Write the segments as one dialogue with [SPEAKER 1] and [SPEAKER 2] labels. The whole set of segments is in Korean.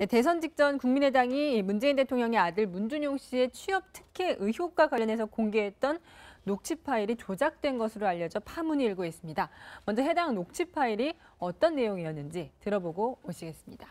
[SPEAKER 1] 네, 대선 직전 국민의당이 문재인 대통령의 아들 문준용 씨의 취업 특혜 의혹과 관련해서 공개했던 녹취 파일이 조작된 것으로 알려져 파문이 일고 있습니다. 먼저 해당 녹취 파일이 어떤 내용이었는지 들어보고 오시겠습니다.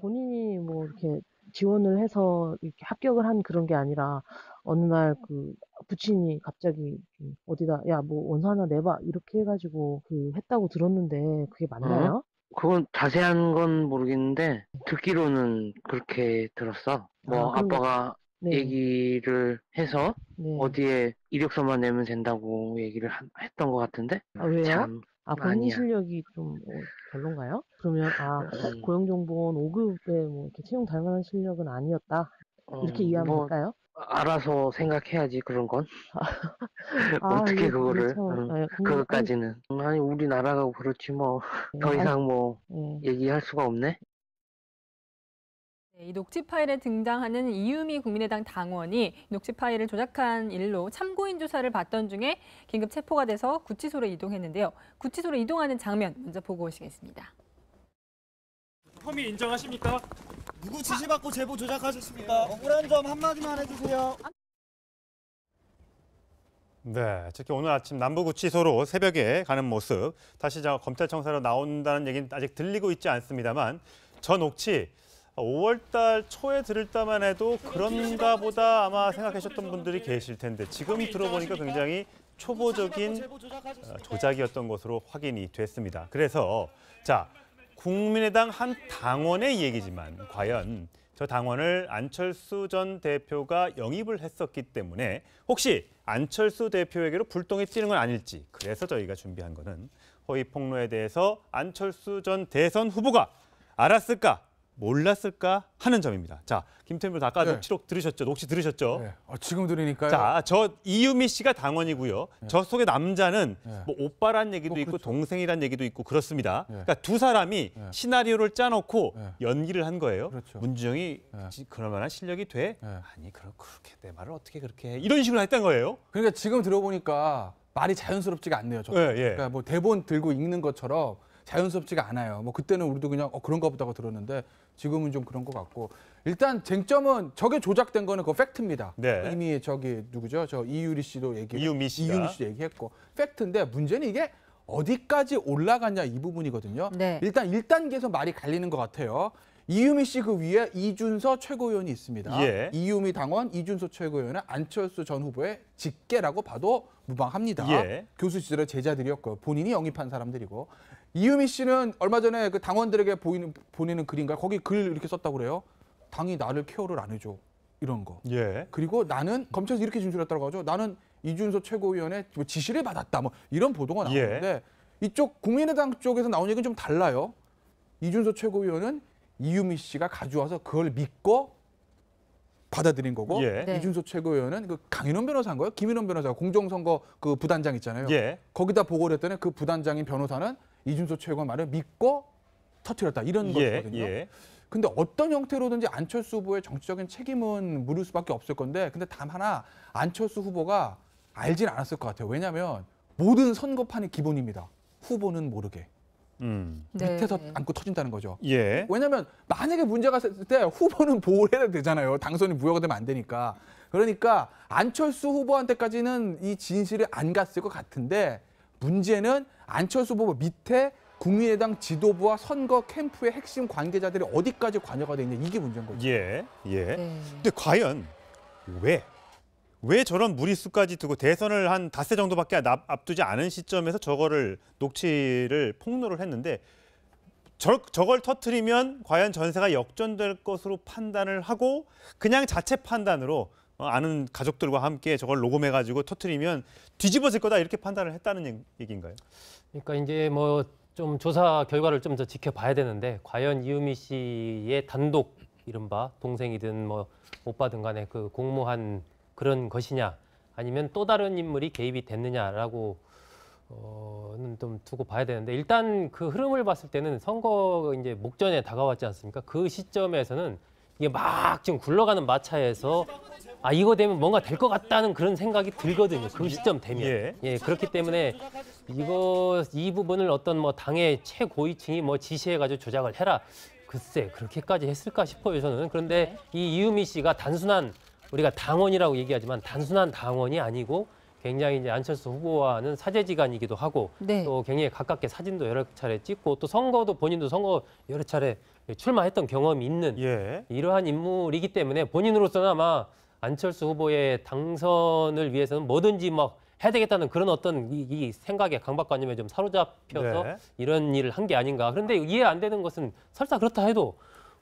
[SPEAKER 2] 본인이 뭐 이렇게 지원을 해서 이렇게 합격을 한 그런 게 아니라 어느 날 그 부친이 갑자기 어디다 야 뭐 원서 하나 내봐 이렇게 해가지고 그 했다고 들었는데 그게 맞나요? 그건 자세한 건 모르겠는데 듣기로는 그렇게 들었어. 뭐 아, 아빠가 네. 얘기를 해서 네. 어디에 이력서만 내면 된다고 얘기를 한- 했던 것 같은데. 아, 왜요? 참. 아, 본인 아 실력이 좀 어, 별론가요? 그러면 아 음. 고용정보원 5급에 뭐 이렇게 채용 될 만한 실력은 아니었다. 어, 이렇게 이해하면 뭐 될까요? 알아서 생각해야지 그런 건
[SPEAKER 3] 아, 어떻게 예, 그거를 그렇죠. 응. 음, 아, 예,
[SPEAKER 2] 그것까지는 아니 우리나라가 그렇지 뭐더 예, 이상 뭐 예. 얘기할 수가 없네
[SPEAKER 1] 네, 이 녹취 파일에 등장하는 이유미 국민의당 당원이 녹취 파일을 조작한 일로 참고인 조사를 받던 중에 긴급 체포가 돼서 구치소로 이동했는데요. 구치소로 이동하는 장면 먼저 보고 오시겠습니다.
[SPEAKER 3] 혐의 인정하십니까? 누구 지시받고 제보 조작하셨습니까? 네. 억울한 점 한마디만 해주세요.
[SPEAKER 4] 네, 특히 오늘 아침 남부구치소로 새벽에 가는 모습 다시 검찰청사로 나온다는 얘기는 아직 들리고 있지 않습니다만 전 옥치 5월달 초에 들을 때만 해도 그런가 보다 아마 생각하셨던 분들이 계실 텐데 지금 들어보니까 굉장히 초보적인 어, 조작이었던 것으로 확인이 됐습니다. 그래서 자 국민의당 한 당원의 얘기지만 과연 저 당원을 안철수 전 대표가 영입을 했었기 때문에 혹시 안철수 대표에게로 불똥이 튀는 건 아닐지 그래서 저희가 준비한 거는 허위 폭로에 대해서 안철수 전 대선 후보가 알았을까 몰랐을까 하는 점입니다. 자, 김태물 아까 네. 녹취록 들으셨죠? 녹취 들으셨죠? 네.
[SPEAKER 5] 아, 지금 들으니까요. 자,
[SPEAKER 4] 저 이유미 씨가 당원이고요. 네. 저 속에 남자는 네. 뭐 오빠란 얘기도 어, 있고 그렇죠. 동생이란 얘기도 있고 그렇습니다. 네. 그러니까 두 사람이 네. 시나리오를 짜놓고 연기를 한 거예요. 그렇죠. 문준영이 그럴 만한 실력이 돼? 아니, 그럼 그렇게 내 말을 어떻게 그렇게 해?
[SPEAKER 5] 이런 식으로 했던 거예요. 그러니까 지금 들어보니까 말이 자연스럽지가 않네요. 저. 예, 예. 그러니까 뭐 대본 들고 읽는 것처럼 자연스럽지가 않아요. 뭐 그때는 우리도 그냥 어, 그런가 보다고 들었는데 지금은 좀 그런 것 같고 일단 쟁점은 저게 조작된 거는 그 팩트입니다. 네. 이미 저기 누구죠? 저 이유리 씨도 얘기 이유미 씨 이유미 씨도 얘기했고 팩트인데 문제는 이게 어디까지 올라갔냐 이 부분이거든요. 네. 일단 1단계에서 말이 갈리는 것 같아요. 이유미 씨 그 위에 이준서 최고위원이 있습니다. 예. 이유미 당원, 이준서 최고위원은 안철수 전 후보의 직계라고 봐도 무방합니다. 예. 교수 시절의 제자들이었고 본인이 영입한 사람들이고. 이유미 씨는 얼마 전에 그 당원들에게 보이는, 보내는 글인가 거기 글 이렇게 썼다고 그래요. 당이 나를 케어를 안 해줘. 이런 거. 예. 그리고 나는 검찰에서 이렇게 진술했다고 하죠. 나는 이준석 최고위원의 뭐 지시를 받았다. 뭐 이런 보도가 예. 나오는데 예. 이쪽 국민의당 쪽에서 나온 얘기는 좀 달라요. 이준석 최고위원은 이유미 씨가 가져와서 그걸 믿고 받아들인 거고 예. 네. 이준석 최고위원은 그 강인원 변호사인 거예요. 김인원 변호사가 공정선거 그 부단장 있잖아요. 예. 거기다 보고를 했더니 그 부단장인 변호사는 이준석 최고의 말을 믿고 터트렸다 이런 예, 것이거든요. 예. 근데 어떤 형태로든지 안철수 후보의 정치적인 책임은 물을 수밖에 없을 건데 근데 단 하나 안철수 후보가 알진 않았을 것 같아요. 왜냐하면 모든 선거판의 기본입니다. 후보는 모르게. 음. 네. 밑에서 네. 안고 터진다는 거죠. 예. 왜냐하면 만약에 문제가 있을 때 후보는 보호를 해야 되잖아요. 당선이 무효가 되면 안 되니까. 그러니까 안철수 후보한테까지는 이진실을안 갔을 것 같은데 문제는 안철수 후보 밑에 국민의당 지도부와 선거 캠프의 핵심 관계자들이 어디까지 관여가 돼 있냐 이게 문제인 거죠.
[SPEAKER 4] 예, 예. 네. 근데 과연 왜? 왜 저런 무리수까지 두고 대선을 한 닷새 정도밖에 앞두지 않은 시점에서 저거를 녹취를 폭로를 했는데 저, 저걸 터트리면 과연 전세가 역전될 것으로 판단을 하고 그냥 자체 판단으로 어, 아는 가족들과 함께 저걸 녹음해가지고 터트리면 뒤집어질 거다 이렇게 판단을 했다는 얘기인가요?
[SPEAKER 6] 그러니까 이제 뭐 좀 조사 결과를 좀 더 지켜봐야 되는데 과연 이유미 씨의 단독 이른바 동생이든 뭐 오빠든 간에 그 공모한 그런 것이냐 아니면 또 다른 인물이 개입이 됐느냐라고 어는 좀 두고 봐야 되는데 일단 그 흐름을 봤을 때는 선거 이제 목전에 다가왔지 않습니까? 그 시점에서는 이게 막 지금 굴러가는 마차에서 아 이거 되면 뭔가 될 것 같다는 그런 생각이 들거든요. 그 시점 되면 예. 예 그렇기 때문에 이거 이 부분을 어떤 뭐 당의 최고위층이 뭐 지시해가지고 조작을 해라 글쎄 그렇게까지 했을까 싶어요 저는 그런데 네. 이 이유미 씨가 단순한 우리가 당원이라고 얘기하지만 단순한 당원이 아니고 굉장히 이제 안철수 후보와는 사제지간이기도 하고 네. 또 굉장히 가깝게 사진도 여러 차례 찍고 또 선거도 본인도 선거 여러 차례 출마했던 경험이 있는 예. 이러한 인물이기 때문에 본인으로서는 아마 안철수 후보의 당선을 위해서는 뭐든지 막 해야 되겠다는 그런 어떤 이, 이생각에 강박관념에 좀 사로잡혀서 네. 이런 일을 한 게 아닌가. 그런데 이해 안 되는 것은 설사 그렇다 해도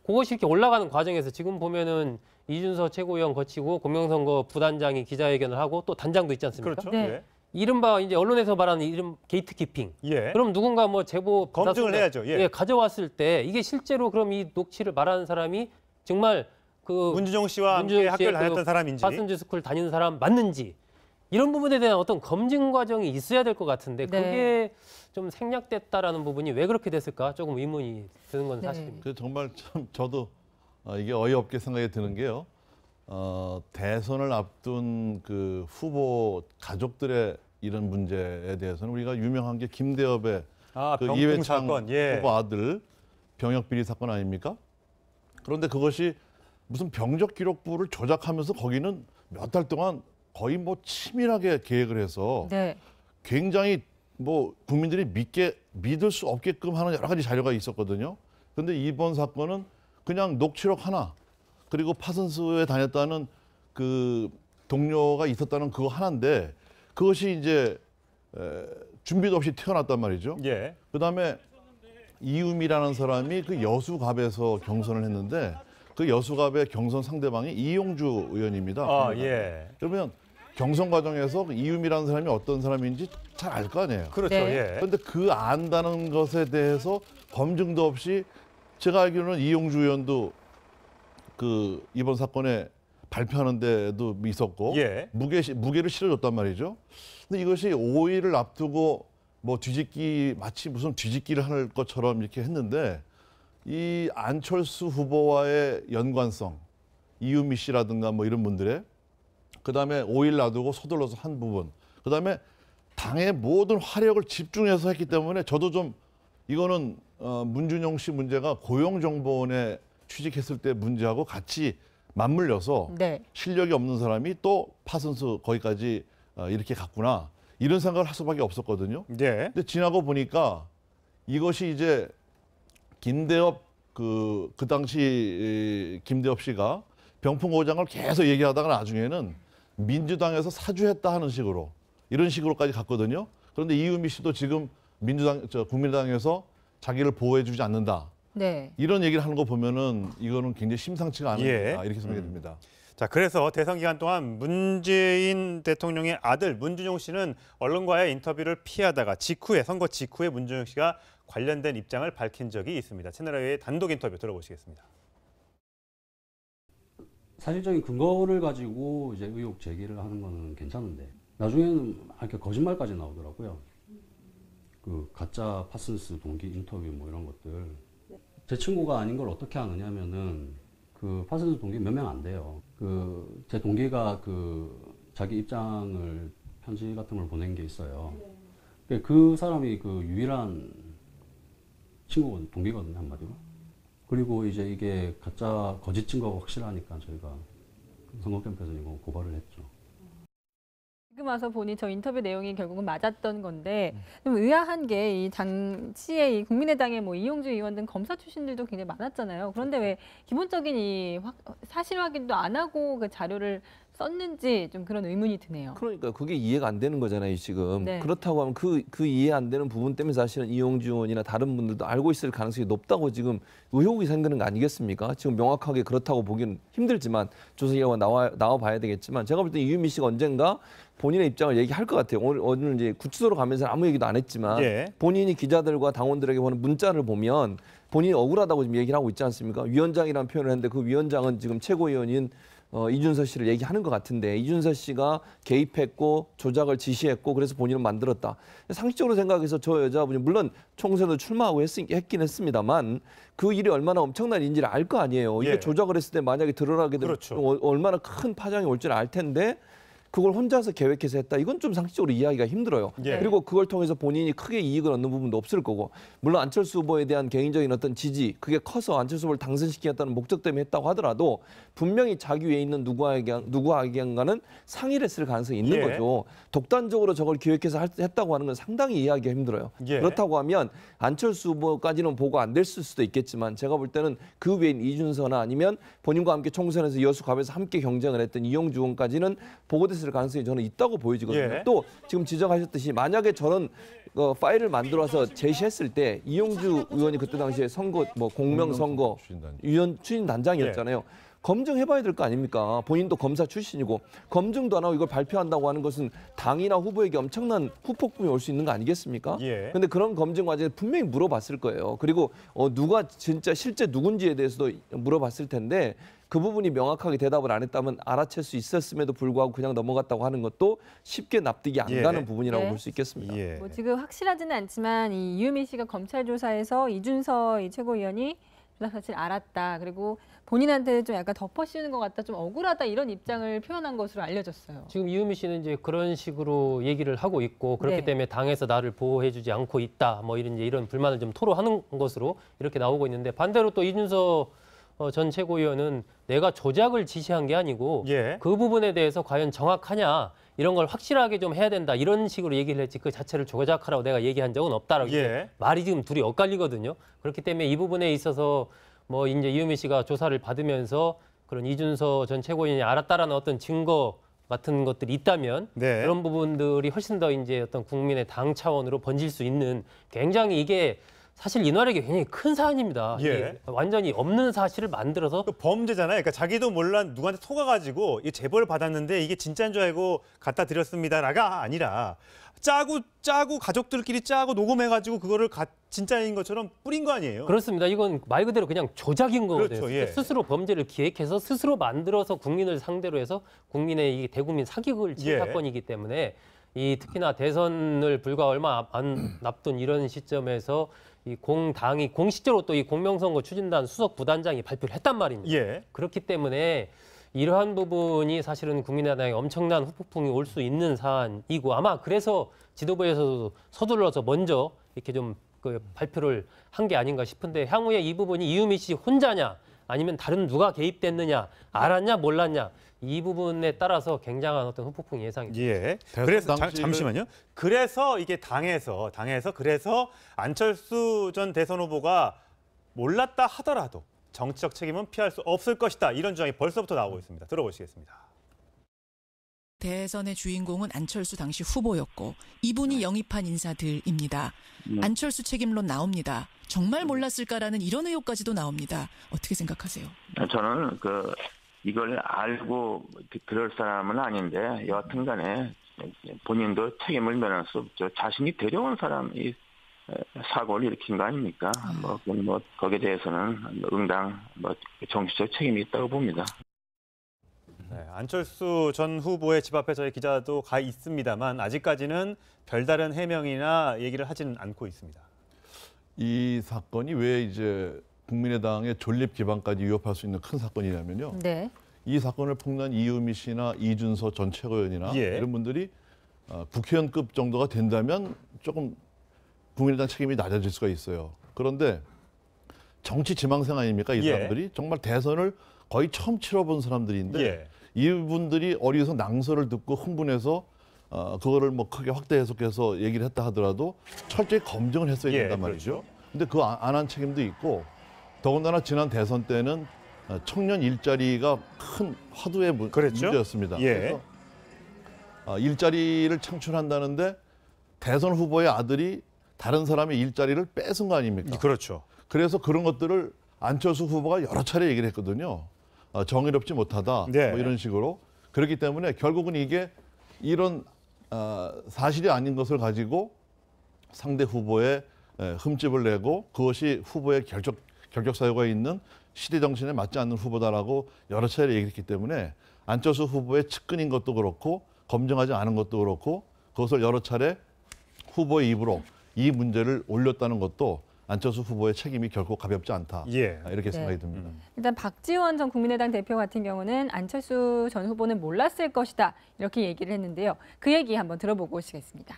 [SPEAKER 6] 그것이 이렇게 올라가는 과정에서 지금 보면은 이준서 최고위원 거치고 공명선거 부단장이 기자회견을 하고 또 단장도 있지 않습니까? 그렇죠. 네. 예. 이른바 이제 언론에서 말하는 이름 게이트 키핑. 예. 그럼 누군가 뭐 제보 검증을 해야죠. 예. 예, 가져왔을 때 이게 실제로 그럼 이 녹취를 말하는 사람이 정말 그 문준영 씨와 함께 학교를 그 다녔던 그 사람인지 파슨즈 스쿨 다니는 사람 맞는지 이런 부분에 대한 어떤 검증 과정이 있어야 될 것 같은데 네. 그게 좀 생략됐다라는 부분이 왜 그렇게 됐을까 조금 의문이 드는 건 네. 사실입니다.
[SPEAKER 7] 정말 참 저도 어, 이게 어이없게 생각이 드는 게요. 어, 대선을 앞둔 그 후보 가족들의 이런 문제에 대해서는 우리가 유명한 게 김대엽의 아, 그 이회창 사건, 예. 후보 아들 병역 비리 사건 아닙니까? 그런데 그것이 무슨 병적 기록부를 조작하면서 거기는 몇 달 동안 거의 뭐 치밀하게 계획을 해서 네. 굉장히 뭐 국민들이 믿게 믿을 수 없게끔 하는 여러 가지 자료가 있었거든요. 근데 이번 사건은 그냥 녹취록 하나 그리고 파슨스에 다녔다는 그 동료가 있었다는 그거 하나인데 그것이 이제 에, 준비도 없이 태어났단 말이죠. 예. 그다음에 이음이라는 사람이 그 여수갑에서 경선을 했는데 그 여수갑의 경선 상대방이 이용주 의원입니다. 아, 예. 그러면 경선 과정에서 그 이유미라는 사람이 어떤 사람인지 잘 알 거 아니에요. 그렇죠. 네. 예. 그런데 그 안다는 것에 대해서 검증도 없이 제가 알기로는 이용주 의원도 그 이번 사건에 발표하는 데도 있었고 예. 무게 무게를 실어줬단 말이죠. 근데 이것이 5일을 앞두고 뭐 뒤집기 마치 무슨 뒤집기를 할 것처럼 이렇게 했는데 이 안철수 후보와의 연관성, 이유미 씨라든가 뭐 이런 분들의 그다음에 오일 놔두고 서둘러서 한 부분, 그다음에 당의 모든 화력을 집중해서 했기 때문에 저도 좀 이거는 어, 문준영씨 문제가 고용정보원에 취직했을 때 문제하고 같이 맞물려서 네. 실력이 없는 사람이 또 파선수 거기까지 어, 이렇게 갔구나 이런 생각을 할 수밖에 없었거든요. 네. 근데 지나고 보니까 이것이 이제 김대엽 그, 그 당시 김대엽 씨가 병풍고장을 계속 얘기하다가 나중에는 민주당에서 사주했다 하는 식으로 이런 식으로까지 갔거든요. 그런데 이유미 씨도 지금 민주당, 저, 국민당에서 자기를 보호해주지 않는다. 네. 이런 얘기를 하는 거 보면은 이거는 굉장히 심상치가 않은 예. 이렇게 생각이 듭니다. 음. 자, 그래서 대선 기간
[SPEAKER 4] 동안 문재인 대통령의 아들 문준용 씨는 언론과의 인터뷰를 피하다가 직후에 선거 직후에 문준용 씨가 관련된 입장을 밝힌 적이 있습니다. 채널A의 단독 인터뷰 들어보시겠습니다.
[SPEAKER 8] 사실적인 근거를 가지고 이제 의혹 제기를 하는 거 괜찮은데 나중에는 이렇게 거짓말까지 나오더라고요. 그 가짜 파슨스 동기 인터뷰 뭐 이런 것들 제 친구가 아닌 걸 어떻게 아느냐면은 그 파슨스 동기 몇 명 안 돼요. 그제 동기가 그 자기 입장을 편지 같은 걸 보낸 게 있어요. 네. 그 사람이 그 유일한 친구거든요. 동기거든요, 한마디로. 그리고 이제 이게 가짜 거짓 증거가 확실하니까 저희가 선거 캠프에서 이거 고발을
[SPEAKER 1] 했죠. 지금 와서 보니 저 인터뷰 내용이 결국은 맞았던 건데 음. 좀 의아한 게 이 당시에 이 국민의당의 뭐 이용주 의원 등 검사 출신들도 굉장히 많았잖아요. 그런데 그렇죠. 왜 기본적인 이 확, 사실 확인도 안 하고 그 자료를 썼는지 좀 그런 의문이 드네요. 그러니까
[SPEAKER 3] 그게 이해가 안 되는 거잖아요, 지금. 네. 그렇다고 하면 그, 그 이해 안 되는 부분 때문에 사실은 이용주 의원이나 다른 분들도 알고 있을 가능성이 높다고 지금 의혹이 생기는 거 아니겠습니까? 지금 명확하게 그렇다고 보기는 힘들지만 조사 결과 나와, 나와 봐야 되겠지만 제가 볼 때 이유미 씨가 언젠가 본인의 입장을 얘기할 것 같아요. 오늘, 오늘 이제 구치소로 가면서 아무 얘기도 안 했지만 예. 본인이 기자들과 당원들에게 보는 문자를 보면 본인이 억울하다고 지금 얘기를 하고 있지 않습니까? 위원장이라는 표현을 했는데 그 위원장은 지금 최고위원인 어, 이준서 씨를 얘기하는 것 같은데 이준서 씨가 개입했고 조작을 지시했고 그래서 본인은 만들었다. 상식적으로 생각해서 저 여자분이 물론 총선을 출마하고 했, 했긴 했습니다만 그 일이 얼마나 엄청난 인지를 알 거 아니에요. 이게 예. 조작을 했을 때 만약에 드러나게 되면 그렇죠. 어, 얼마나 큰 파장이 올 줄 알 텐데 그걸 혼자서 계획해서 했다. 이건 좀 상식적으로 이해하기가 힘들어요. 예. 네. 그리고 그걸 통해서 본인이 크게 이익을 얻는 부분도 없을 거고. 물론 안철수 후보에 대한 개인적인 어떤 지지, 그게 커서 안철수 후보를 당선시키겠다는 목적 때문에 했다고 하더라도 분명히 자기 위에 있는 누구에게 누구에게인가는 상의를 했을 가능성이 있는 예. 거죠. 독단적으로 저걸 기획해서 했다고 하는 건 상당히 이해하기 힘들어요. 예. 그렇다고 하면 안철수 후보까지는 보고 안 됐을 수도 있겠지만 제가 볼 때는 그 외인 이준서나 아니면 본인과 함께 총선에서 여수갑에서 함께 경쟁을 했던 이용주 의원까지는 보고됐을 가능성이 저는 있다고 보여지거든요. 예. 또 지금 지적하셨듯이 만약에 저런 어, 파일을 만들어서 제시했을 때 이용주 의원이 그때 당시에 선거 뭐 공명 선거 위원 추진 단장이었잖아요. 예. 검증해봐야 될 거 아닙니까? 본인도 검사 출신이고 검증도 안 하고 이걸 발표한다고 하는 것은 당이나 후보에게 엄청난 후폭풍이 올 수 있는 거 아니겠습니까? 그런데 예. 그런 검증 과정에 분명히 물어봤을 거예요. 그리고 어, 누가 진짜 실제 누군지에 대해서도 물어봤을 텐데 그 부분이 명확하게 대답을 안 했다면 알아챌 수 있었음에도 불구하고 그냥 넘어갔다고 하는 것도 쉽게 납득이 안 예. 가는 부분이라고 네. 볼수 있겠습니다. 예. 뭐
[SPEAKER 1] 지금 확실하지는 않지만 이 이유미 씨가 검찰 조사에서 이준서 이 최고위원이 사실 알았다. 그리고 본인한테 는좀 약간 덮어씌우는 것 같다. 좀 억울하다. 이런 입장을 표현한 것으로 알려졌어요.
[SPEAKER 6] 지금 이유미 씨는 이제 그런 식으로 얘기를 하고 있고 그렇기 네. 때문에 당에서 나를 보호해주지 않고 있다. 뭐 이런 이제 이런 불만을 좀 토로하는 것으로 이렇게 나오고 있는데 반대로 또 이준석 어, 전 최고위원은 내가 조작을 지시한 게 아니고 예. 그 부분에 대해서 과연 정확하냐 이런 걸 확실하게 좀 해야 된다 이런 식으로 얘기를 했지 그 자체를 조작하라고 내가 얘기한 적은 없다라고 예. 말이 지금 둘이 엇갈리거든요. 그렇기 때문에 이 부분에 있어서 뭐 이제 이유미 씨가 조사를 받으면서 그런 이준서 전 최고위원이 알았다라는 어떤 증거 같은 것들이 있다면 네. 그런 부분들이 훨씬 더 이제 어떤 국민의 당 차원으로 번질 수 있는 굉장히 이게 사실 이화력이 굉장히 큰 사안입니다. 예. 완전히
[SPEAKER 4] 없는 사실을 만들어서 그 범죄잖아요. 그러니까 자기도 몰라 누구한테 속아가지고 이 제보를 받았는데 이게 진짜인 줄 알고 갖다 드렸습니다라가 아니라 짜고 짜고 가족들끼리 짜고 녹음해가지고 그거를 가, 진짜인 것처럼 뿌린 거 아니에요? 그렇습니다. 이건 말 그대로 그냥
[SPEAKER 6] 조작인 거거든요. 그렇죠, 예. 스스로 범죄를 기획해서 스스로 만들어서 국민을 상대로 해서 국민의 이 대국민 사기극을 친 예. 사건이기 때문에 이 특히나 대선을 불과 얼마 안 앞둔 이런 시점에서 이 공당이 공식적으로 또 이 공명선거 추진단 수석 부단장이 발표를 했단 말입니다. 예. 그렇기 때문에 이러한 부분이 사실은 국민의당에 엄청난 후폭풍이 올 수 있는 사안이고 아마 그래서 지도부에서도 서둘러서 먼저 이렇게 좀 그 발표를 한 게 아닌가 싶은데 향후에 이 부분이 이유미 씨 혼자냐 아니면 다른 누가 개입됐느냐 알았냐 몰랐냐 이 부분에 따라서
[SPEAKER 4] 굉장한 어떤 후폭풍 예상이 됩니다. 예. 그래서 당, 잠시만요. 그래서 이게 당에서 당에서 그래서 안철수 전 대선 후보가 몰랐다 하더라도 정치적 책임은 피할 수 없을 것이다. 이런 주장이 벌써부터 나오고 있습니다. 들어보시겠습니다.
[SPEAKER 1] 대선의 주인공은 안철수 당시 후보였고 이분이 네. 영입한 인사들입니다. 네. 안철수 책임론 나옵니다. 정말 네. 몰랐을까라는 이런 의혹까지도 나옵니다. 어떻게 생각하세요?
[SPEAKER 4] 저는 그 이걸 알고 그럴 사람은 아닌데 여하튼 간에 본인도 책임을 면할 수 없죠. 자신이 데려온 사람이 사고를 일으킨 거 아닙니까? 뭐, 뭐 거기에 대해서는 응당 뭐 정치적 책임이 있다고 봅니다. 네, 안철수 전 후보의 집 앞에 저희 기자도 가 있습니다만 아직까지는 별다른 해명이나 얘기를 하지는 않고 있습니다.
[SPEAKER 7] 이 사건이 왜 이제 국민의당의 존립 기반까지 위협할 수 있는 큰 사건이냐면요. 네. 이 사건을 폭로한 이유미 씨나 이준서 전 최고위원이나 예. 이런 분들이 어, 국회의원급 정도가 된다면 조금 국민의당 책임이 낮아질 수가 있어요. 그런데 정치 지망생 아닙니까 이 예. 사람들이 예. 정말 대선을 거의 처음 치러본 사람들인데 예. 이분들이 어디서 낭설을 듣고 흥분해서 어, 그거를 뭐 크게 확대 해석해서 얘기를 했다 하더라도 철저히 검증을 했어야 예, 된단 예, 말이죠. 그렇죠. 근데 그안한 책임도 있고 더군다나 지난 대선 때는 어, 청년 일자리가 큰 화두의 문, 제였습니다 예. 그래서 아, 일자리를 창출한다는데 대선 후보의 아들이 다른 사람의 일자리를 뺏은 거 아닙니까? 그렇죠. 그래서 그런 것들을 안철수 후보가 여러 차례 얘기를 했거든요. 아, 정의롭지 못하다 뭐 네. 뭐 이런 식으로 그렇기 때문에 결국은 이게 이런 아, 사실이 아닌 것을 가지고 상대 후보의 흠집을 내고 그것이 후보의 결정 결격사유가 있는 시대 정신에 맞지 않는 후보다라고 여러 차례 얘기했기 때문에 안철수 후보의 측근인 것도 그렇고 검증하지 않은 것도 그렇고 그것을 여러 차례 후보의 입으로 이 문제를 올렸다는 것도 안철수 후보의 책임이 결코 가볍지 않다. 예. 이렇게 네. 생각이 네. 듭니다. 음.
[SPEAKER 1] 일단 박지원 전 국민의당 대표 같은 경우는 안철수 전 후보는 몰랐을 것이다. 이렇게 얘기를 했는데요. 그 얘기 한번 들어보고 오시겠습니다.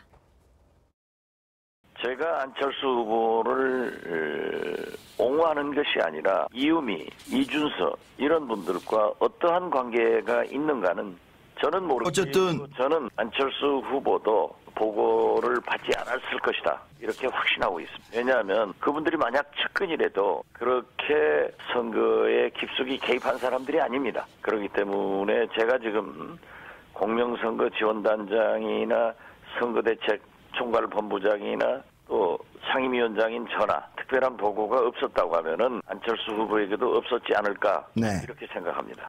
[SPEAKER 8] 제가 안철수 후보를 옹호하는 것이 아니라 이유미, 이준석 이런 분들과 어떠한 관계가 있는가는 저는 모르고 어쨌든 저는 안철수 후보도 보고를 받지 않았을 것이다. 이렇게 확신하고 있습니다. 왜냐하면 그분들이 만약 측근이라도 그렇게 선거에 깊숙이 개입한 사람들이 아닙니다. 그렇기 때문에 제가 지금 공명선거 지원단장이나 선거대책 총괄 본부장이나 또 상임위원장인 전화 특별한 보고가 없었다고 하면은 안철수 후보에게도 없었지 않을까 네. 이렇게 생각합니다.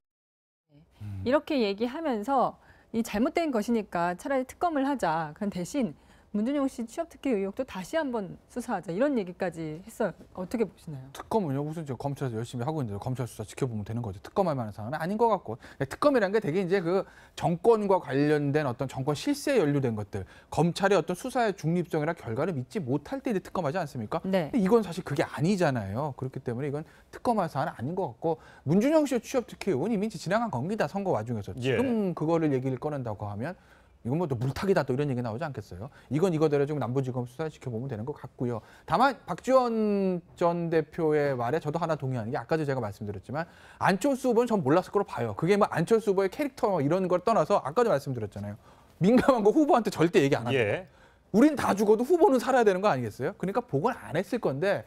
[SPEAKER 1] 이렇게 얘기하면서 이 잘못된 것이니까 차라리 특검을 하자. 그런 대신 문준용 씨 취업 특혜 의혹도 다시 한번 수사하자 이런 얘기까지 했어요. 어떻게 보시나요?
[SPEAKER 5] 특검은요 무슨 지금 검찰에서 열심히 하고 있는데 검찰 수사 지켜보면 되는 거죠. 특검할 만한 사안은 아닌 것 같고 특검이라는게 되게 이제 그 정권과 관련된 어떤 정권 실세에 연루된 것들 검찰의 어떤 수사의 중립성이나 결과를 믿지 못할 때 이제 특검하지 않습니까? 네. 이건 사실 그게 아니잖아요. 그렇기 때문에 이건 특검할 사안은 아닌 것 같고 문준용 씨의 취업 특혜 의혹은 이미 지나간 건기다 선거 와중에서 예. 지금 예. 그거를 얘기를 꺼낸다고 하면 이건 뭐 또 물타기다 또 이런 얘기 나오지 않겠어요? 이건 이거대로 지금 남부지검 수사시켜보면 되는 것 같고요. 다만 박지원 전 대표의 말에 저도 하나 동의하는 게 아까도 제가 말씀드렸지만 안철수 후보는 전 몰랐을 거로 봐요. 그게 뭐 안철수 후보의 캐릭터 뭐 이런 걸 떠나서 아까도 말씀드렸잖아요. 민감한 거 후보한테 절대 얘기 안 합니다. 예. 우린 다 죽어도 후보는 살아야 되는 거 아니겠어요? 그러니까 복을안 했을 건데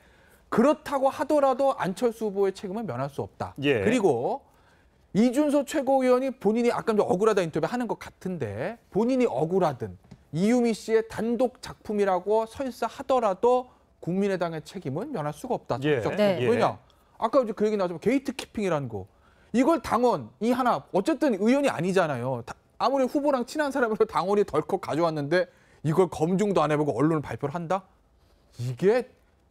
[SPEAKER 5] 그렇다고 하더라도 안철수 후보의 책임은 면할 수 없다. 예. 그리고 이준석 최고위원이 본인이 아까 좀 억울하다 인터뷰 하는 것 같은데 본인이 억울하든 이유미 씨의 단독 작품이라고 설사 하더라도 국민의당의 책임은 면할 수가 없다. 예. 네. 왜냐? 아까 이제 그 얘기 나왔지만 게이트 키핑이라는 거. 이걸 당원이 하나 어쨌든 의원이 아니잖아요. 아무리 후보랑 친한 사람으로 당원이 덜컥 가져왔는데 이걸 검증도 안 해보고 언론 을 발표를 한다? 이게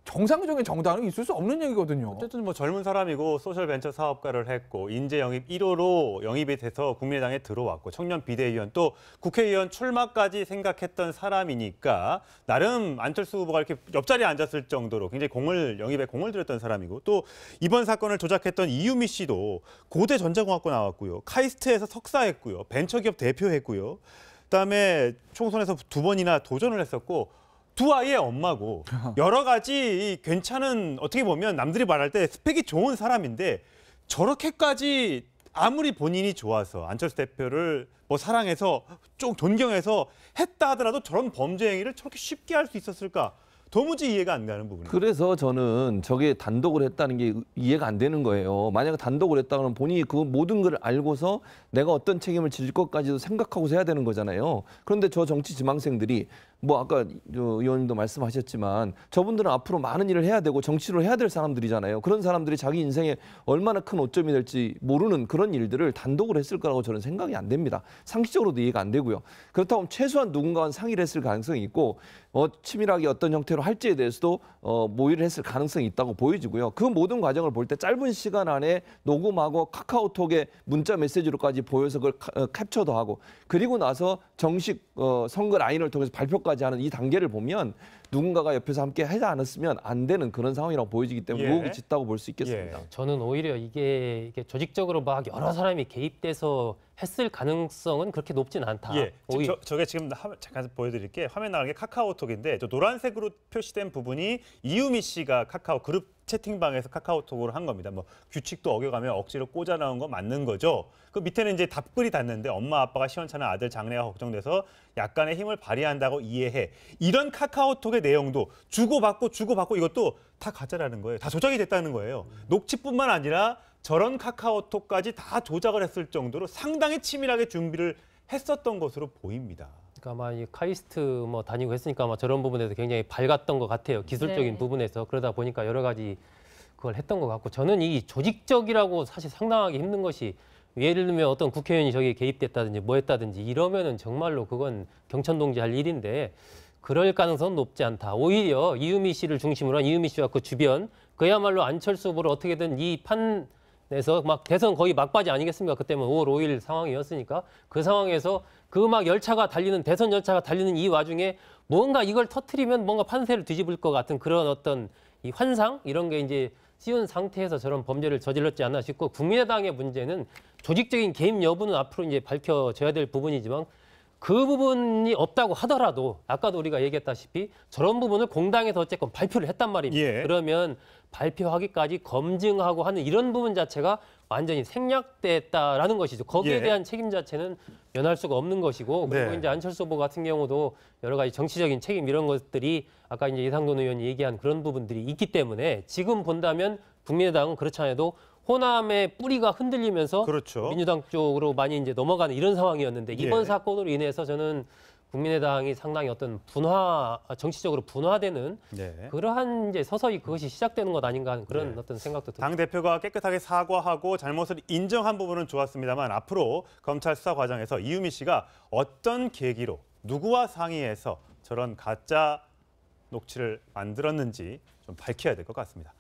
[SPEAKER 5] 정상적인 정당은 있을 수 없는 얘기거든요. 어쨌든 뭐 젊은 사람이고
[SPEAKER 4] 소셜 벤처 사업가를 했고 인재 영입 1호로 영입이 돼서 국민의당에 들어왔고 청년 비대위원 또 국회의원 출마까지 생각했던 사람이니까 나름 안철수 후보가 이렇게 옆자리에 앉았을 정도로 굉장히 공을 영입에 공을 들였던 사람이고 또 이번 사건을 조작했던 이유미 씨도 고대 전자공학과 나왔고요. 카이스트에서 석사했고요. 벤처기업 대표했고요. 그다음에 총선에서 두 번이나 도전을 했었고 두 아이의 엄마고 여러 가지 괜찮은 어떻게 보면 남들이 말할 때 스펙이 좋은 사람인데 저렇게까지 아무리 본인이 좋아서 안철수 대표를 뭐 사랑해서 좀 존경해서 했다 하더라도 저런 범죄 행위를 저렇게 쉽게 할 수 있었을까? 도무지 이해가 안 가는
[SPEAKER 3] 부분이에요. 그래서 저는 저게 단독을 했다는 게 이해가 안 되는 거예요. 만약에 단독을 했다면 그러 본인이 그 모든 걸 알고서 내가 어떤 책임을 질 것까지도 생각하고서 해야 되는 거잖아요. 그런데 저 정치 지망생들이 뭐 아까 의원님도 말씀하셨지만 저분들은 앞으로 많은 일을 해야 되고 정치를 해야 될 사람들이잖아요. 그런 사람들이 자기 인생에 얼마나 큰 오점이 될지 모르는 그런 일들을 단독으로 했을 거라고 저는 생각이 안 됩니다. 상식적으로도 이해가 안 되고요. 그렇다고 최소한 누군가와 상의를 했을 가능성이 있고 어, 치밀하게 어떤 형태로 할지에 대해서도 어, 모의를 했을 가능성이 있다고 보여지고요. 그 모든 과정을 볼 때 짧은 시간 안에 녹음하고 카카오톡에 문자 메시지로까지 보여서 그걸 어, 캡처도 하고 그리고 나서 정식 어, 선거 라인을 통해서 발표 취업까지 하는 이 단계를 보면 누군가가 옆에서 함께 하지 않았으면 안 되는 그런 상황이라고 보여지기 때문에 예. 의혹이 짙다고 볼 수 있겠습니다. 예.
[SPEAKER 6] 저는 오히려 이게, 이게, 조직적으로 막 여러 사람이 개입돼서 했을 가능성은 그렇게
[SPEAKER 4] 높진 않다. 예. 오히려. 저, 저게 지금 화, 잠깐 보여드릴게 화면 나가는 게 카카오톡인데 저 노란색으로 표시된 부분이 이유미 씨가 카카오 그룹 채팅방에서 카카오톡으로 한 겁니다. 뭐 규칙도 어겨가며 억지로 꽂아 나온 거 맞는 거죠. 그 밑에는 이제 답글이 닿는데 엄마 아빠가 시원찮은 아들 장래가 걱정돼서 약간의 힘을 발휘한다고 이해해. 이런 카카오톡의 내용도 주고받고 주고받고 이것도 다 가짜라는 거예요. 다 조작이 됐다는 거예요. 녹취뿐만 아니라 저런 카카오톡까지 다 조작을 했을 정도로 상당히 치밀하게 준비를 했었던 것으로 보입니다.
[SPEAKER 6] 그러니까 아마 이 카이스트 뭐 다니고 했으니까 아마 저런 부분에서 굉장히 밝았던 것 같아요. 기술적인 네. 부분에서 그러다 보니까 여러 가지 그걸 했던 것 같고 저는 이 조직적이라고 사실 상당하게 힘든 것이 예를 들면 어떤 국회의원이 저기 개입됐다든지 뭐 했다든지 이러면은 정말로 그건 경천동지 할 일인데 그럴 가능성은 높지 않다. 오히려 이유미 씨를 중심으로 한 이유미 씨와 그 주변 그야말로 안철수 후보를 어떻게든 이 판에서 막 대선 거의 막바지 아니겠습니까? 그때면 5월 뭐 5일 상황이었으니까 그 상황에서 그 막 열차가 달리는 대선 열차가 달리는 이 와중에 뭔가 이걸 터트리면 뭔가 판세를 뒤집을 것 같은 그런 어떤 이 환상 이런 게 이제 씌운 상태에서 저런 범죄를 저질렀지 않나 싶고 국민의당의 문제는 조직적인 개입 여부는 앞으로 이제 밝혀져야 될 부분이지만 그 부분이 없다고 하더라도 아까도 우리가 얘기했다시피 저런 부분을 공당에서 어쨌건 발표를 했단 말입니다. 예. 그러면 발표하기까지 검증하고 하는 이런 부분 자체가 완전히 생략됐다라는 것이죠. 거기에 예. 대한 책임 자체는 면할 수가 없는 것이고 그리고 네. 이제 안철수 후보 같은 경우도 여러 가지 정치적인 책임 이런 것들이 아까 이제 이상돈 의원이 얘기한 그런 부분들이 있기 때문에 지금 본다면 국민의당은 그렇지 않아도 호남의 뿌리가 흔들리면서 그렇죠. 민주당 쪽으로 많이 이제 넘어가는 이런 상황이었는데 예. 이번 예. 사건으로 인해서 저는 국민의당이 상당히 어떤 분화 정치적으로 분화되는 네.
[SPEAKER 4] 그러한 이제 서서히 그것이 시작되는 것 아닌가 하는 그런 네. 어떤 생각도 듭니다. 당 대표가 깨끗하게 사과하고 잘못을 인정한 부분은 좋았습니다만 앞으로 검찰 수사 과정에서 이유미 씨가 어떤 계기로 누구와 상의해서 저런 가짜 녹취를 만들었는지 좀 밝혀야 될 것 같습니다.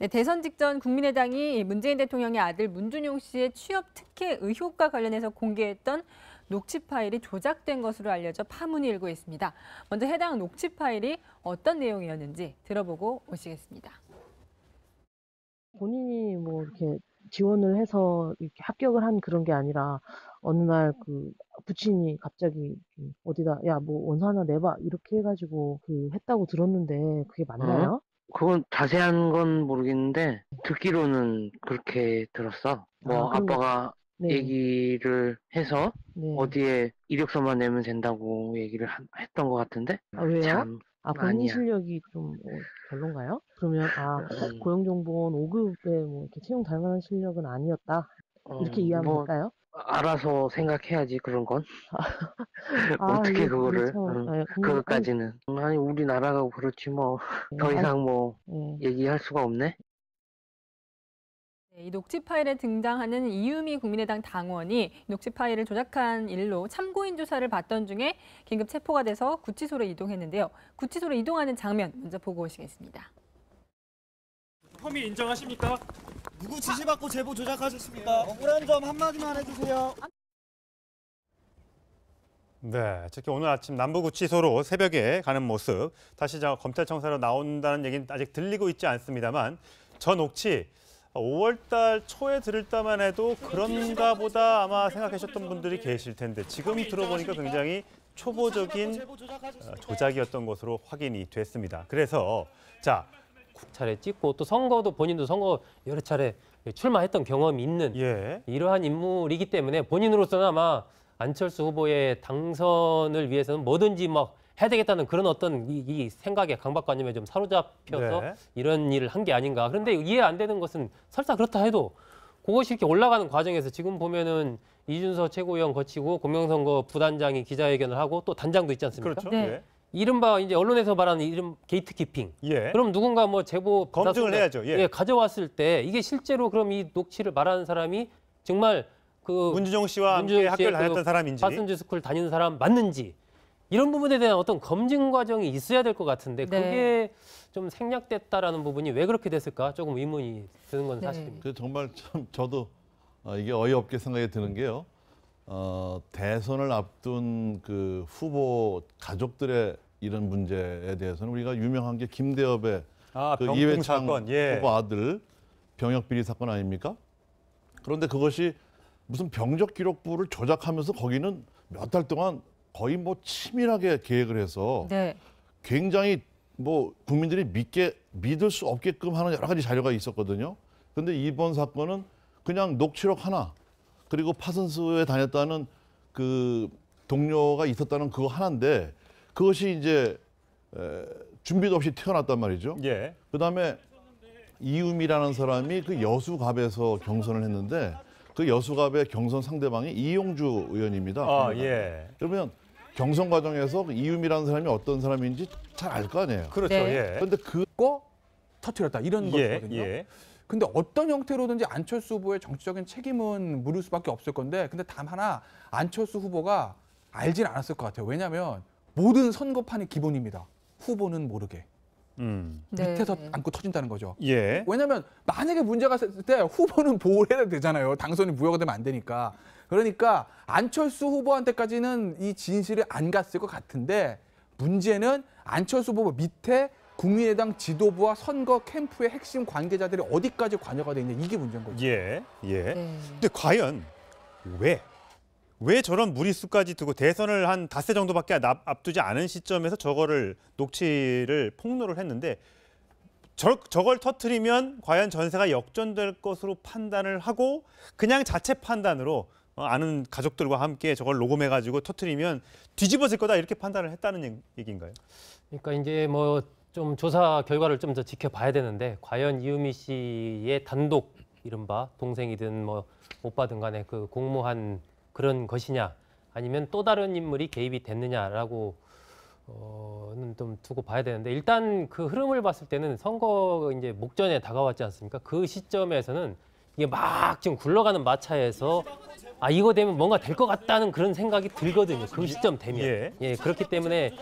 [SPEAKER 1] 네, 대선 직전 국민의당이 문재인 대통령의 아들 문준용 씨의 취업 특혜 의혹과 관련해서 공개했던 녹취 파일이 조작된 것으로 알려져 파문이 일고 있습니다. 먼저 해당 녹취 파일이 어떤 내용이었는지 들어보고 오시겠습니다.
[SPEAKER 2] 본인이 뭐 이렇게 지원을 해서 이렇게 합격을 한 그런 게 아니라 어느 날 그 부친이 갑자기 그 어디다 야뭐 원서 하나 내봐 이렇게 해가지고 그 했다고 들었는데 그게 맞나요? 네. 그건 자세한 건 모르겠는데 듣기로는 그렇게 들었어. 뭐 아, 아빠가 네. 얘기를 해서 네. 어디에 이력서만 내면 된다고 얘기를 한- 했던 것 같은데 아, 왜요? 참 아, 본인 아니야. 실력이 좀 어, 별론가요? 그러면 아 음. 고용정보원 5급에 뭐 이렇게 채용 될 만한 실력은 아니었다
[SPEAKER 3] 어, 이렇게 이해하면 뭐
[SPEAKER 2] 될까요? 알아서 생각해야지 그런 건 아, 어떻게 예, 그거를 그렇죠. 응, 음, 아, 예, 그것까지는 아니 우리나라가 그렇지 뭐더 예, 이상 뭐 예. 얘기할 수가 없네
[SPEAKER 1] 네, 이 녹취 파일에 등장하는 이유미 국민의당 당원이 녹취 파일을 조작한 일로 참고인 조사를 받던 중에 긴급 체포가 돼서 구치소로 이동했는데요. 구치소로 이동하는 장면 먼저 보고 오시겠습니다.
[SPEAKER 3] 혐미 인정하십니까? 누구 지시받고 제보 조작하셨습니까? 억울한 점 한마디만 해주세요.
[SPEAKER 4] 네, 특히 오늘 아침 남부구치소로 새벽에 가는 모습 다시 검찰청사로 나온다는 얘기는 아직 들리고 있지 않습니다만 전 옥치 5월달 초에 들을 때만 해도 그런가 보다 아마 생각하셨던 분들이 계실 텐데 지금 들어보니까 굉장히 초보적인 어, 조작이었던 것으로 확인이 됐습니다. 그래서 자 차례 찍고 또 선거도 본인도 선거 여러 차례
[SPEAKER 6] 출마했던 경험이 있는 예. 이러한 인물이기 때문에 본인으로서는 아마 안철수 후보의 당선을 위해서는 뭐든지 막 해야 되겠다는 그런 어떤 이, 이 생각에 강박관념에 좀 사로잡혀서 네. 이런 일을 한 게 아닌가. 그런데 이해 안 되는 것은 설사 그렇다 해도 그것이 이렇게 올라가는 과정에서 지금 보면은 이준서 최고위원 거치고 공명선거 부단장이 기자회견을 하고 또 단장도 있지 않습니까? 그렇죠. 네. 예. 이른바 이제 언론에서 말하는 이름 게이트키핑. 예. 그럼 누군가 뭐 제보 검증을 해야죠. 예. 예. 가져왔을 때 이게 실제로 그럼 이 녹취를 말하는 사람이 정말 그 문준영 씨와 문준영 함께 학교를 그 다녔던 그 사람인지 파슨즈 스쿨 다니는 사람 맞는지 이런 부분에 대한 어떤 검증 과정이 있어야 될 것 같은데 네. 그게 좀 생략됐다라는 부분이 왜 그렇게 됐을까 조금 의문이 드는 건 네. 사실입니다.
[SPEAKER 7] 그 정말 참 저도 어, 이게 어이없게 생각이 드는 게요. 어, 대선을 앞둔 그 후보 가족들의 이런 문제에 대해서는 우리가 유명한 게 김대엽의 아, 그 이회창 사건, 예. 후보 아들 병역 비리 사건 아닙니까? 그런데 그것이 무슨 병적 기록부를 조작하면서 거기는 몇 달 동안 거의 뭐 치밀하게 계획을 해서 네. 굉장히 뭐 국민들이 믿게 믿을 수 없게끔 하는 여러 가지 자료가 있었거든요. 근데 이번 사건은 그냥 녹취록 하나 그리고 파슨스에 다녔다는 그 동료가 있었다는 그거 하나인데 그것이 이제 준비도 없이 태어났단 말이죠. 예. 그다음에 이음이라는 사람이 그 여수갑에서 경선을 했는데 그 여수갑의 경선 상대방이 이용주 의원입니다. 아, 예. 그러면 경선 과정에서 그 이음이라는 사람이 어떤 사람인지 잘 알 거 아니에요. 그렇죠. 네. 예. 근데 그거 어? 터뜨렸다 이런 예, 거거든요. 예. 근데 어떤 형태로든지
[SPEAKER 5] 안철수 후보의 정치적인 책임은 물을 수밖에 없을 건데 근데 단 하나 안철수 후보가 알진 않았을 것 같아요. 왜냐하면 모든 선거판의 기본입니다. 후보는 모르게. 음. 네. 밑에서 네. 안고 터진다는 거죠. 예. 왜냐하면 만약에 문제가 있을 때 후보는 보호를 해야 되잖아요. 당선이 무효가 되면 안 되니까. 그러니까 안철수 후보한테까지는 이 진실이 안 갔을 것 같은데 문제는 안철수 후보 밑에 국민의당 지도부와 선거 캠프의 핵심 관계자들이 어디까지 관여가 돼 있냐 이게 문제인 거죠. 예, 예. 네. 근데 과연 왜왜 저런 무리수까지
[SPEAKER 4] 두고 대선을 한 닷새 정도밖에 앞두지 않은 시점에서 저거를 녹취를 폭로를 했는데 저, 저걸 터트리면 과연 전세가 역전될 것으로 판단을 하고 그냥 자체 판단으로 어, 아는 가족들과 함께 저걸 녹음해가지고 터트리면 뒤집어질 거다 이렇게 판단을 했다는 얘기인가요? 그러니까 이제 뭐
[SPEAKER 6] 좀 조사 결과를 좀 더 지켜봐야 되는데 과연 이유미 씨의 단독 이른바 동생이든 뭐 오빠든 간에 그 공모한 그런 것이냐 아니면 또 다른 인물이 개입이 됐느냐라고 어는 좀 두고 봐야 되는데 일단 그 흐름을 봤을 때는 선거 이제 목전에 다가왔지 않습니까? 그 시점에서는 이게 막 지금 굴러가는 마차에서 아 이거 되면 뭔가 될 것 같다는 그런 생각이 들거든요. 그 시점 되면 예, 예 그렇기 때문에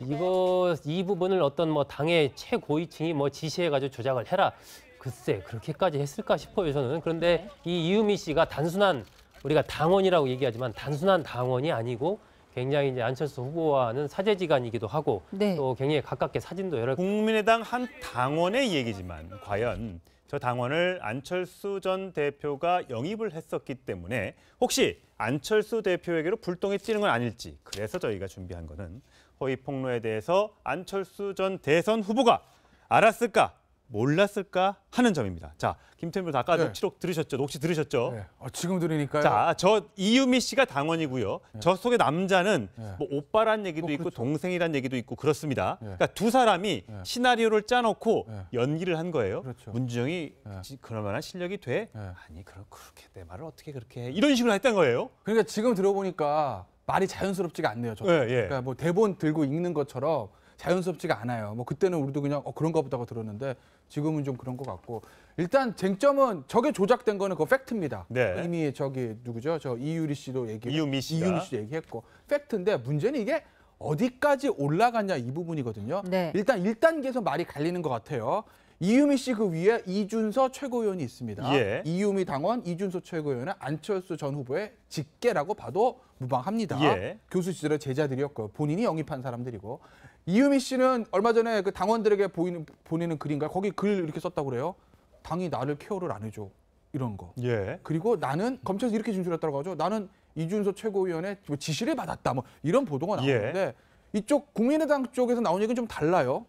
[SPEAKER 6] 이거 이 부분을 어떤 뭐 당의 최고위층이 뭐 지시해가지고 조작을 해라 글쎄 그렇게까지 했을까 싶어요 저는 그런데 네. 이 이유미 씨가 단순한 우리가 당원이라고 얘기하지만 단순한 당원이 아니고 굉장히 이제 안철수 후보와는 사제지간이기도 하고 네. 또 굉장히 가깝게 사진도 여러
[SPEAKER 4] 국민의당 한 당원의 얘기지만 과연 저 당원을 안철수 전 대표가 영입을 했었기 때문에 혹시 안철수 대표에게로 불똥이 튀는 건 아닐지 그래서 저희가 준비한 거는 허위 폭로에 대해서 안철수 전 대선 후보가 알았을까 몰랐을까 하는 점입니다. 자, 김태물 아까 네. 녹취록 들으셨죠? 녹취 들으셨죠? 네.
[SPEAKER 5] 어, 지금 들으니까요. 자,
[SPEAKER 4] 저 이유미 씨가 당원이고요. 네. 저 속에 남자는 네. 뭐 오빠란 얘기도 뭐, 있고 그렇죠. 동생이란 얘기도 있고 그렇습니다. 네. 그러니까 두 사람이 네. 시나리오를 짜놓고 연기를 한 거예요. 그렇죠. 문준영이 그럴만한 실력이 돼? 아니, 그럼 그렇게 내 말을 어떻게 그렇게
[SPEAKER 5] 해? 이런 식으로 했던 거예요. 그러니까 지금 들어보니까 말이 자연스럽지가 않네요. 저 예, 예. 그러니까 뭐 대본 들고 읽는 것처럼 자연스럽지가 않아요. 뭐 그때는 우리도 그냥 어, 그런가 보다고 들었는데 지금은 좀 그런 것 같고 일단 쟁점은 저게 조작된 거는 그 팩트입니다. 네. 이미 저기 누구죠? 저 이유리 씨도 얘기 이유미 씨가. 이유미 씨도 얘기했고 팩트인데 문제는 이게 어디까지 올라갔냐 이 부분이거든요. 네. 일단 1단계에서 말이 갈리는 것 같아요. 이유미 씨 그 위에 이준서 최고위원이 있습니다. 예. 이유미 당원, 이준서 최고위원은 안철수 전 후보의 직계라고 봐도 무방합니다. 예. 교수 시절의 제자들이었고 본인이 영입한 사람들이고 이유미 씨는 얼마 전에 그 당원들에게 보이는, 보내는 글인가 거기 글 이렇게 썼다고 그래요. 당이 나를 케어를 안 해줘. 이런 거. 예. 그리고 나는 검찰에서 이렇게 진술했다고 하죠. 나는 이준석 최고위원의 뭐 지시를 받았다. 뭐 이런 보도가 예. 나오는데 예. 이쪽 국민의당 쪽에서 나온 얘기는 좀 달라요.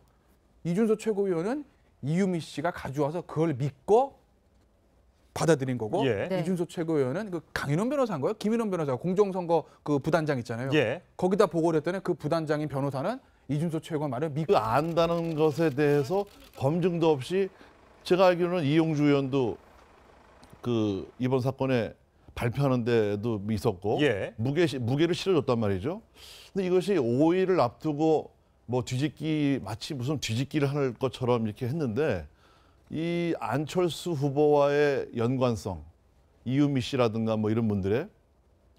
[SPEAKER 5] 이준석 최고위원은 이유미 씨가 가져와서 그걸 믿고 받아들인 거고 예. 네. 이준석 최고위원은 그 강인원 변호사인 거예요. 김인원 변호사가 공정선거 그 부단장 있잖아요. 예.
[SPEAKER 7] 거기다 보고를 했더니 그 부단장인 변호사는 이준석 최고가 말은 믿그 안다는 것에 대해서 검증도 없이 제가 알기로는 이용주 의원도 그 이번 사건에 발표하는 데도 있었고 예. 무게 무게를 실어줬단 말이죠. 근데 이것이 오일을 앞두고 뭐 뒤집기 마치 무슨 뒤집기를 하는 것처럼 이렇게 했는데 이 안철수 후보와의 연관성 이유미 씨라든가 뭐 이런 분들의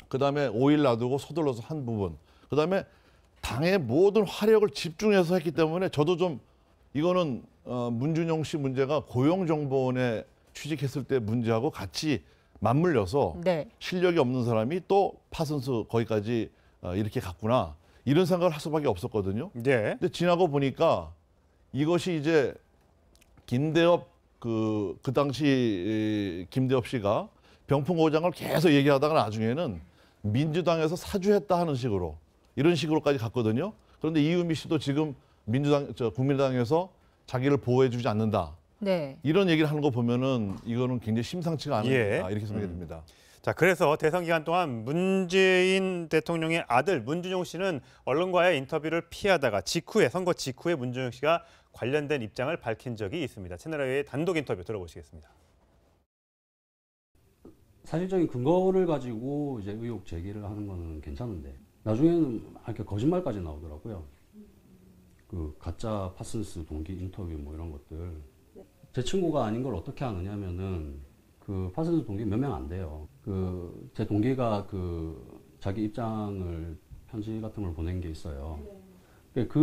[SPEAKER 7] 그다음에 오일 놔두고 서둘러서 한 부분 그다음에 당의 모든 화력을 집중해서 했기 때문에 저도 좀 이거는 어, 문준영 씨 문제가 고용정보원에 취직했을 때 문제하고 같이 맞물려서 네. 실력이 없는 사람이 또 파선수 거기까지 어, 이렇게 갔구나 이런 생각을 할 수밖에 없었거든요. 네. 근데 지나고 보니까 이것이 이제 김대엽 그그 그 당시 김대엽 씨가 병풍 고장을 계속 얘기하다가 나중에는 민주당에서 사주했다 하는 식으로 이런 식으로까지 갔거든요. 그런데 이유미 씨도 지금 민주당 저 국민당에서 자기를 보호해주지 않는다. 네. 이런 얘기를 하는 거 보면은 이거는 굉장히 심상치가 않은 예. 이렇게 생각이 니다 음. 자, 그래서 대선 기간 동안 문재인 대통령의 아들
[SPEAKER 4] 문준용 씨는 언론과의 인터뷰를 피하다가 직후에 선거 직후에 문준용 씨가 관련된 입장을 밝힌 적이 있습니다. 채널A의 단독 인터뷰 들어보시겠습니다.
[SPEAKER 8] 사실적인 근거를 가지고 이제 의혹 제기를 하는 거 괜찮은데 나중에는 이렇게 거짓말까지 나오더라고요. 그 가짜 파슨스 동기 인터뷰 뭐 이런 것들. 네. 제 친구가 아닌 걸 어떻게 아느냐면은 그 파슨스 동기 몇 명 안 돼요. 그 제 동기가 그 자기 입장을 편지 같은 걸 보낸 게 있어요. 네. 그